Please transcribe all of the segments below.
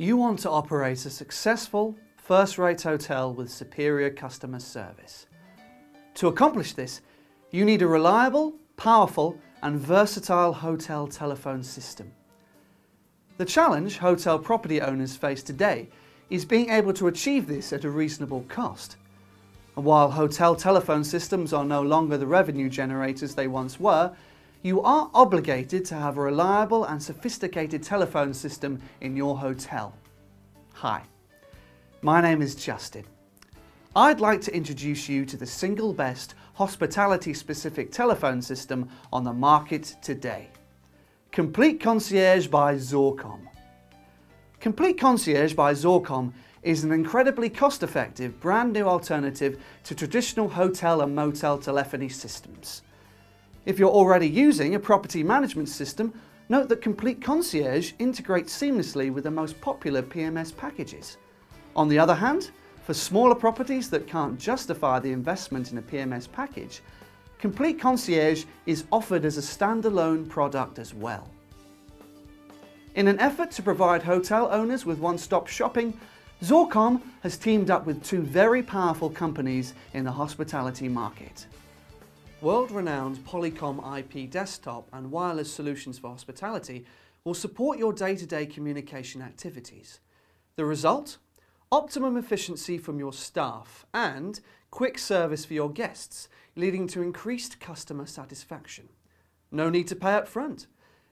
You want to operate a successful, first-rate hotel with superior customer service. To accomplish this, you need a reliable, powerful and versatile hotel telephone system. The challenge hotel property owners face today is being able to achieve this at a reasonable cost. And while hotel telephone systems are no longer the revenue generators they once were, you are obligated to have a reliable and sophisticated telephone system in your hotel. Hi, my name is Justin. I'd like to introduce you to the single best hospitality-specific telephone system on the market today. Complete Concierge by Zorcom. Complete Concierge by Zorcom is an incredibly cost-effective, brand new alternative to traditional hotel and motel telephony systems. If you're already using a property management system, note that Complete Concierge integrates seamlessly with the most popular PMS packages. On the other hand, for smaller properties that can't justify the investment in a PMS package, Complete Concierge is offered as a standalone product as well. In an effort to provide hotel owners with one-stop shopping, Zorcom has teamed up with two very powerful companies in the hospitality market. World-renowned Polycom IP desktop and wireless solutions for hospitality will support your day-to-day -day communication activities. The result? Optimum efficiency from your staff and quick service for your guests, leading to increased customer satisfaction. No need to pay up front.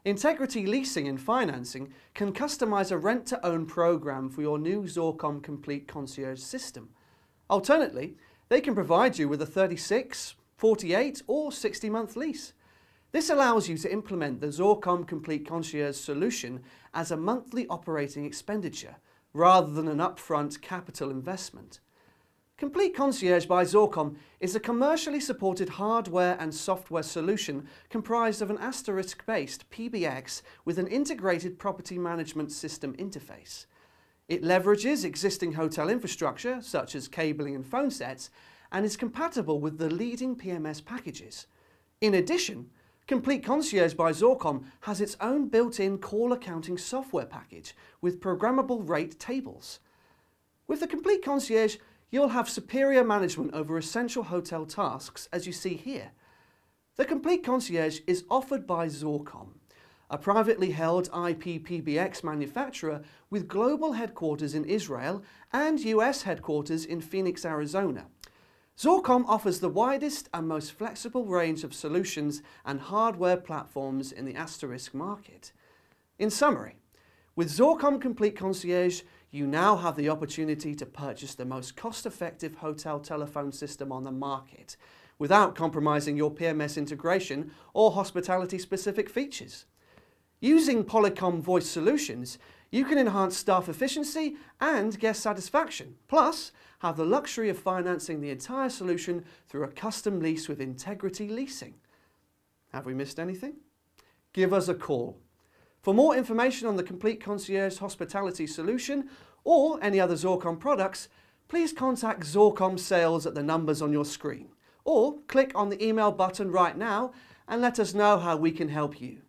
Integrity Leasing and Financing can customize a rent-to-own program for your new Zorcom Complete Concierge system. Alternatively, they can provide you with a 36, 48 or 60 month lease. This allows you to implement the Zorcom Complete Concierge solution as a monthly operating expenditure rather than an upfront capital investment. Complete Concierge by Zorcom is a commercially supported hardware and software solution comprised of an asterisk-based PBX with an integrated property management system interface. It leverages existing hotel infrastructure, such as cabling and phone sets, and is compatible with the leading PMS packages. In addition, Complete Concierge by Zorcom has its own built-in call accounting software package with programmable rate tables. With the Complete Concierge, you'll have superior management over essential hotel tasks as you see here. The Complete Concierge is offered by Zorcom, a privately held IPPBX manufacturer with global headquarters in Israel and US headquarters in Phoenix, Arizona. Zorcom offers the widest and most flexible range of solutions and hardware platforms in the asterisk market. In summary, with Zorcom Complete Concierge, you now have the opportunity to purchase the most cost-effective hotel telephone system on the market without compromising your PMS integration or hospitality-specific features. Using Polycom voice solutions, you can enhance staff efficiency and guest satisfaction, plus have the luxury of financing the entire solution through a custom lease with Integrity Leasing. Have we missed anything? Give us a call. For more information on the Complete Concierge Hospitality Solution or any other Zorcom products, please contact Zorcom Sales at the numbers on your screen or click on the email button right now and let us know how we can help you.